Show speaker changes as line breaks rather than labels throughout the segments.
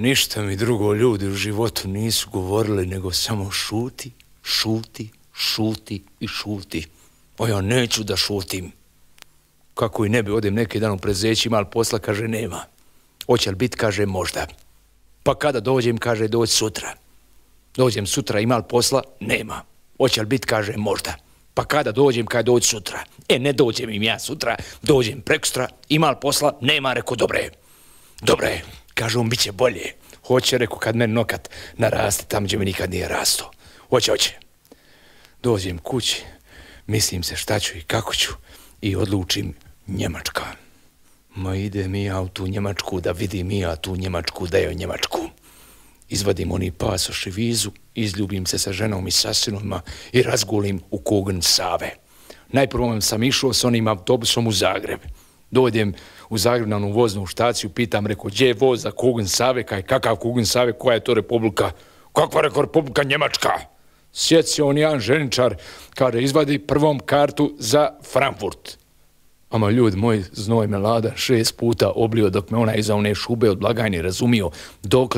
Ništa mi drugo ljudi u životu nisu govorili nego samo šuti, šuti, šuti i šuti. Pa ja neću da šutim. Kako i ne bi, odem neki dan u prezećima, ali posla kaže nema. Hoće li bit, kaže možda. Pa kada dođem, kaže doći sutra. Dođem sutra, ima li posla, nema. Hoće li bit, kaže možda. Pa kada dođem, kada doći sutra. E, ne dođem im ja sutra, dođem prekstra, ima li posla, nema, reko dobre. Dobre. Dobre kaže on, bit će bolje. Hoće, reku, kad meni nokat naraste tam gdje mi nikad nije rasto. Hoće, hoće. Dođem kući, mislim se šta ću i kako ću i odlučim Njemačka. Ma ide mi ja u tu Njemačku da vidim mi ja tu Njemačku da je u Njemačku. Izvadim oni pasoš i vizu, izljubim se sa ženom i sa sinoma i razgulim u kogan Save. Najprvom sam išao s onim autobusom u Zagrebe dođem u Zagreb na onu voznu štaciju, pitam, reko, gdje je voz za Kugin Save, kaj kakav Kugin Save, koja je to republika? Kakva reko republika Njemačka? Sjeci on jedan ženičar, kada izvadi prvom kartu za Frankfurt. Ama ljud, moj znoj me lada šest puta oblio dok me ona iza one šube od blagajne razumio dok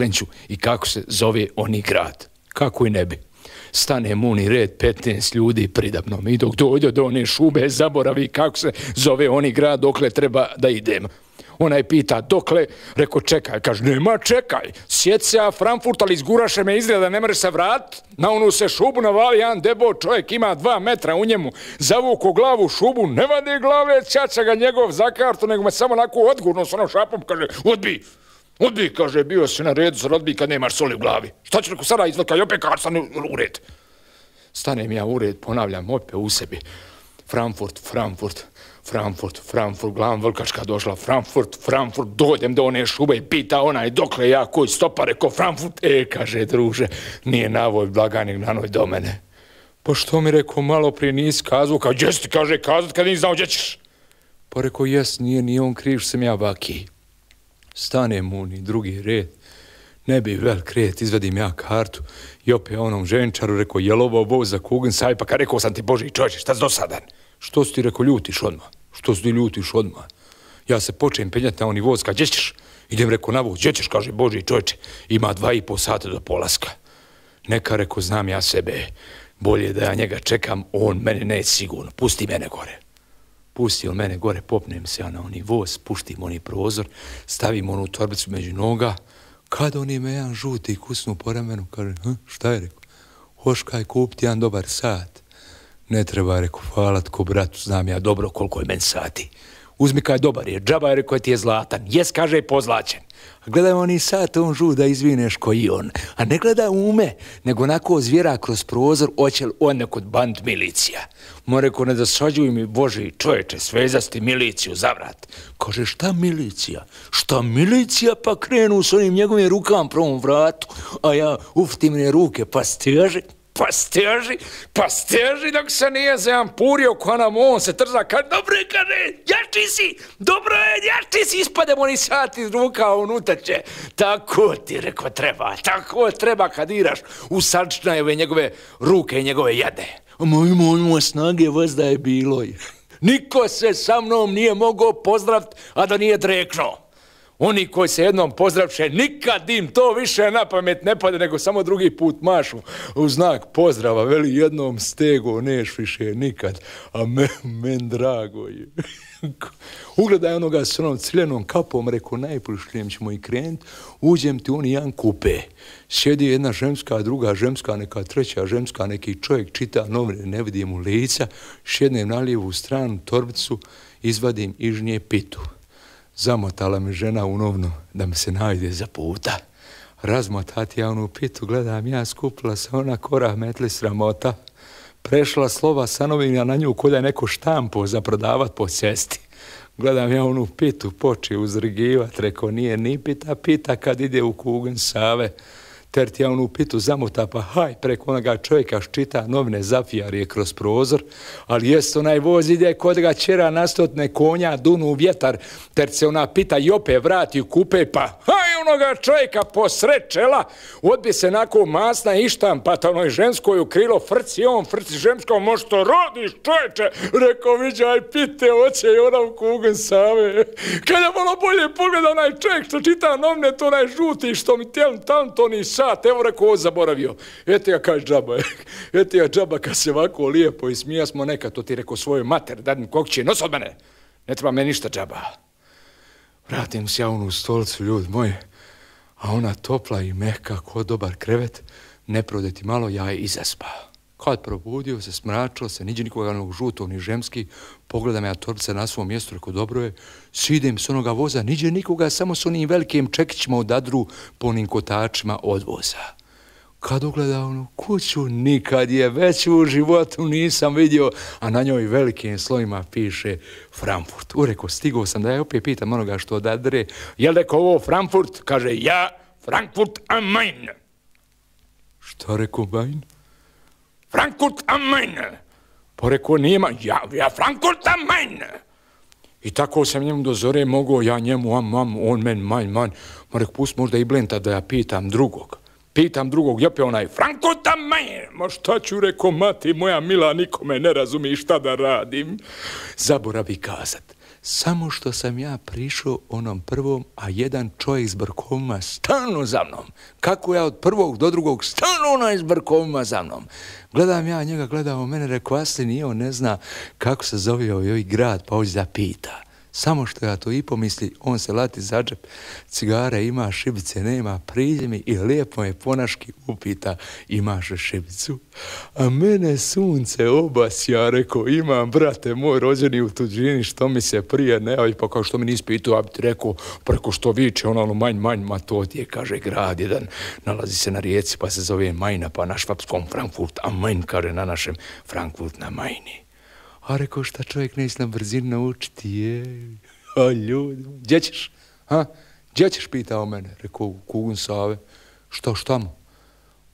i kako se zove oni grad. Kako i ne bi stane mu ni red 15 ljudi pridabno i dok dođe do one šube zaboravi kako se zove oni grad dokle treba da idem ona je pita dokle reko čekaj kaže nema čekaj sjed se a Frankfurt ali izguraše me izgleda ne mreš se vrat na onu se šubu navali jedan debo čovjek ima dva metra u njemu zavuku glavu šubu ne vade glave čača ga njegov za kartu nego me samo onako odgurno s onom šapom kaže odbi Odi, kaže, bio si na redu za rodbi kad nemaš soli u glavi. Šta će neko sada izlaka i opet kad stane u red? Stanem ja u red, ponavljam opet u sebi. Frankfurt, Frankfurt, Frankfurt, Frankfurt, glavna vrkačka došla, Frankfurt, Frankfurt, dođem do one šube i pita onaj dokle ja koji stopa, reko Frankfurt, e, kaže druže, nije na ovoj blagajnik na noj do mene. Pa što mi reko, malo prije nis kazao, kao, jes ti kaže kazat kad nis znao gdje ćeš? Pa reko, jes, nije, nije on kriv, sam ja vakiji stane mu ni drugi red. Ne bi vel kret, izvadim ja kartu i opet onom ženčaru rekao, jel ovo voz za kugan saj, pa kad rekao sam ti, Boži čovječe, šta dosadan? Što si ti rekao, ljutiš odmah? Što si ti ljutiš odmah? Ja se počem penjati na oni voz, gdje ćeš? Idem rekao na voz, ćeš, kaže, Boži čovječe, ima dva i pol sata do polaska. Neka rekao, znam ja sebe, bolje da ja njega čekam, on mene ne je sigurno, pusti mene gore pustio mene gore, popnem se ja na oni voz, puštim oni prozor, stavim onu torbicu među noga, kad oni me jedan žuti kusnu po ramenu, kaže, hm, šta je rekao, hoš kaj kupiti jedan dobar sat, ne treba, rekao, hvala tko bratu, znam ja dobro koliko je meni sati, uzmi kaj dobar je, džaba je rekao ti je zlatan, jes kaže je pozlaćen. Gledaj oni sat, on žu da izvineš ko i on. A ne gleda ume, nego onako zvjera kroz prozor, oće li on nekod band milicija. Mo rekao, ne da sađuj mi, Boži, čoveče, svezasti miliciju za vrat. Kaže, šta milicija? Šta milicija? Pa krenu s onim njegovim rukama prvom vratu, a ja uftim ne ruke, pa stježi pa steži, pa steži dok se nije zem purio ko nam on se trza, kaže, dobro je, kaže, jači si, dobro je, jači si, ispadem oni sat iz ruka, on utače. Tako ti, rekao, treba, tako treba kad iraš u sačnajeve njegove ruke i njegove jade. Moj, moj, moj, snage vas da je bilo je. Niko se sa mnom nije mogao pozdravit, a da nije dreknuo. Oni koji se jednom pozdravše, nikad im to više na pamet ne pade, nego samo drugi put mašu u znak pozdrava, veli jednom stego, neš više nikad, a me, men drago je. Ugledaj onoga s onom ciljenom kapom, reko najprišlijem ćemo i krenut, uđem ti oni jedan kupe. Sjedi jedna žemska, druga žemska, neka treća žemska, neki čovjek čita novine, ne vidim u lica, šednem na lijevu stranu torbicu, izvadim iž nje pitu. Zamotala mi žena u novnu da mi se najde za puta. Razmotati ja onu pitu, gledam ja, skupila se ona kora metli sramota. Prešla slova sanovinja na nju kolja neko štampo za prodavat po cesti. Gledam ja onu pitu, poče uzrigivat, reko nije ni pita, pita kad ide u kugan save tertija onu pitu zamuta, pa haj, preko onoga čovjeka ščita, novine zafijar je kroz prozor, ali jesto najvoz ide kod ga čera nastotne konja, dunu u vjetar, ona pita i opet vrati u kupe, pa haj, onoga čovjeka posrećela, odbi se nako masna ištam, pa onoj ženskoj u krilo frci, on frci žemsko, možda rodiš čovječe, rekao, viđaj, pite, oće i ona u kugan same. Kad je malo bolje pogledao onaj čovjek što čita novine, to onaj žuti, što mi tijelim tam, nisam sat, evo rekao, ovo zaboravio. Eto ja kaži džaba, eto ja džaba kad se ovako lijepo i smija smo neka, to ti rekao svojoj mater, dadim kog će, nos od mene. Ne treba me ništa džaba. Vratim se ja u stolcu, ljud moj, a ona topla i mehka, ko dobar krevet, ne prodeti malo, ja je izaspao. Kad probudio se, smračao se, niđe nikoga onog žutog, ni žemski, pogleda me atorca na svom mjestu, rekao, dobro je, sidem s onoga voza, niđe nikoga, samo s onim velikim čekićima od Adru, onim kotačima od voza. Kad ugleda onu kuću, nikad je, već u životu nisam vidio, a na njoj velikim slovima piše Frankfurt. Ureko, stigao sam da je opet pitam onoga što od Adre, je li neko ovo Frankfurt? Kaže, ja, Frankfurt am Main. Šta rekao Main? Frankfurt am Main. Porekao, nema, ja, ja Frankfurt am Main. I tako sam njemu do zore mogao, ja njemu, am, am, on men, man, man. Morek, pust možda i blenta da ja pitam drugog. Pitam drugog, jop pe onaj, Franko tamaj, ma šta ću reko, mati moja mila, nikome ne razumi šta da radim. Zaboravi kazat samo što sam ja prišao onom prvom, a jedan čovjek iz brkovima stanu za mnom. Kako ja od prvog do drugog stanu onaj iz brkovima za mnom. Gledam ja njega, gledam u mene, rekao, Asli, nije on ne zna kako se zove ovaj, ovaj grad, pa ovdje zapita. pita. Samo što ja to i pomisli, on se lati za džep, cigare ima, šibice nema, priđe mi i lijepo je ponaški upita, imaš šibicu? A mene sunce obas, ja reko, imam, brate, moj rođeni u tuđini, što mi se prije ne, ali pa kao što mi nis pitu, a bi rekao, preko što viče, ono, ono, manj, manj, ma to ti je, kaže, grad jedan, nalazi se na rijeci, pa se zove Majna, pa na švapskom Frankfurt, a Majn, kaže, na našem Frankfurt na Majni. A rekao, šta čovjek ne znam brzin naučiti, je. A ljudi, gdje ćeš? Ha? Gdje ćeš, pitao mene? Rekao, Kugun Save. Šta, šta mu?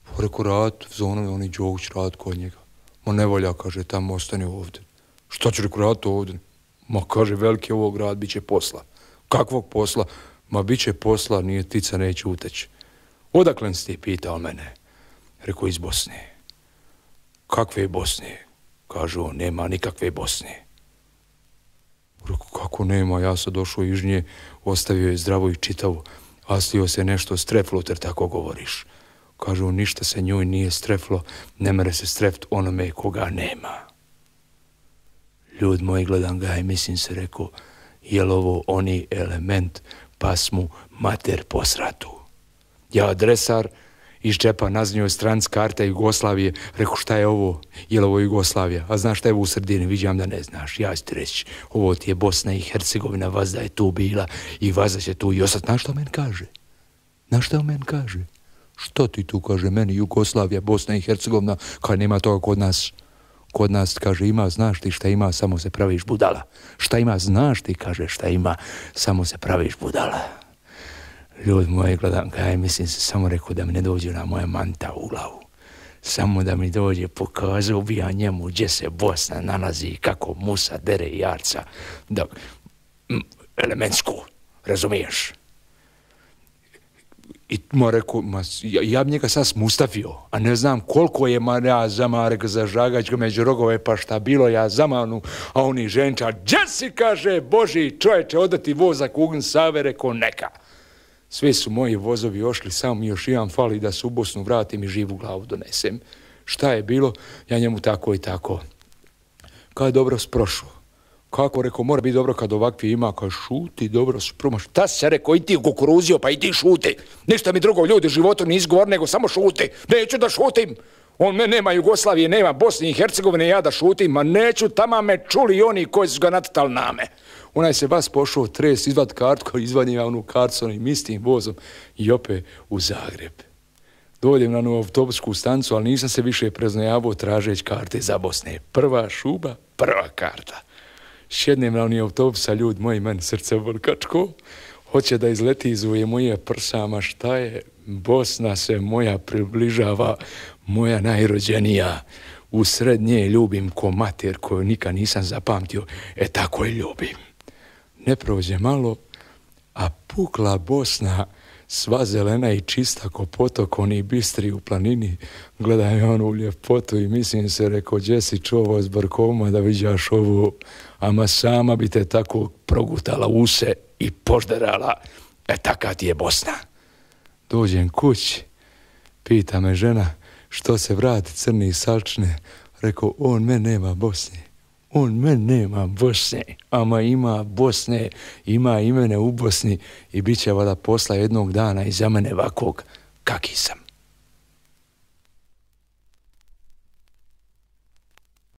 Pa rekao, rad, zona, oni Đović, rad kod njega. Ma ne volja, kaže, tamo ostani ovdje. Šta će rekao, rad ovdje? Ma kaže, veliki ovog rad, bit će posla. Kakvog posla? Ma bit će posla, nije tica, neće uteći. Odakle ste pitao mene? Rekao, iz Bosne. Kakve je Bosne. Kažu, nema nikakve Bosne. Reku, kako nema, ja sam došao iz nje, ostavio je zdravo i čitavo. Aslio se nešto streflo, ter tako govoriš. Kažu, ništa se njoj nije streflo, ne mere se streft onome koga nema. Ljud moj, gledam ga i mislim se, rekao, je li ovo oni element pasmu mater posratu? Ja adresar, iz džepa naznio je stranc karta Jugoslavije, rekao šta je ovo, je li ovo Jugoslavija, a znaš šta je u sredini, vidjam da ne znaš, ja ću ti reći, ovo ti je Bosna i Hercegovina, vazda je tu bila i vazda će tu i ostati, znaš šta men kaže, znaš šta men kaže, što ti tu kaže, meni Jugoslavija, Bosna i Hercegovina, kaj nema toga kod nas, kod nas kaže ima, znaš ti šta ima, samo se praviš budala, šta ima, znaš ti kaže šta ima, samo se praviš budala ljud moj gledam ga je, mislim se samo rekao da mi ne dođe na moja manta u glavu. Samo da mi dođe pokazao bi ja njemu gdje se Bosna nalazi kako Musa dere jarca. Da, elementsko, razumiješ? I mo rekao, ma, ja, ja bi njega sad smustavio, a ne znam koliko je ma, ja zamarek za žagač među rogove, pa šta bilo ja zamanu, a oni ženča, džesi kaže, boži čovječe, odati vozak u ugn save, rekao, neka sve su moji vozovi ošli, sam mi još imam fali da se u Bosnu vratim i živu glavu donesem. Šta je bilo, ja njemu tako i tako. Kao je dobro sprošao. Kako, rekao, mora biti dobro kad ovakvi ima, kao šuti, dobro spromaš. Ta se, rekao, i ti kukuruzio, pa i ti šuti. Ništa mi drugo ljudi u životu ni izgovor, nego samo šuti. Neću da šutim. On me nema Jugoslavije, nema Bosne i Hercegovine, ja da šutim, ma neću, tama me čuli oni koji su ga natrtali name. Onaj se vas pošao tres izvad kartu, kao izvadim ja onu kartu sa onim istim vozom i opet u Zagreb. Dođem na novu stancu, ali nisam se više preznajavao tražeć karte za Bosne. Prva šuba, prva karta. Šednem na onih autobusa, ljud moj, meni srce vrkačko, hoće da izleti iz ovoje moje prsama, šta je, Bosna se moja približava, moja najrođenija, u srednje ljubim ko mater koju nikad nisam zapamtio, e tako je ljubim. Ne prođe malo, a pukla Bosna, sva zelena i čista ko potok, oni bistri u planini, gledaj on u ljepotu i mislim se, reko, gdje si čuo zbor koma da vidjaš ovu, ama sama bi te tako progutala use i požderala, e taka ti je Bosna. Dođem kući, pita me žena, što se vrati crni i salčne, rekao, on me nema Bosne. On men nema Bosne, ama ima Bosne, ima imene u Bosni i bit će vada posla jednog dana iza mene vakog, kaki sam.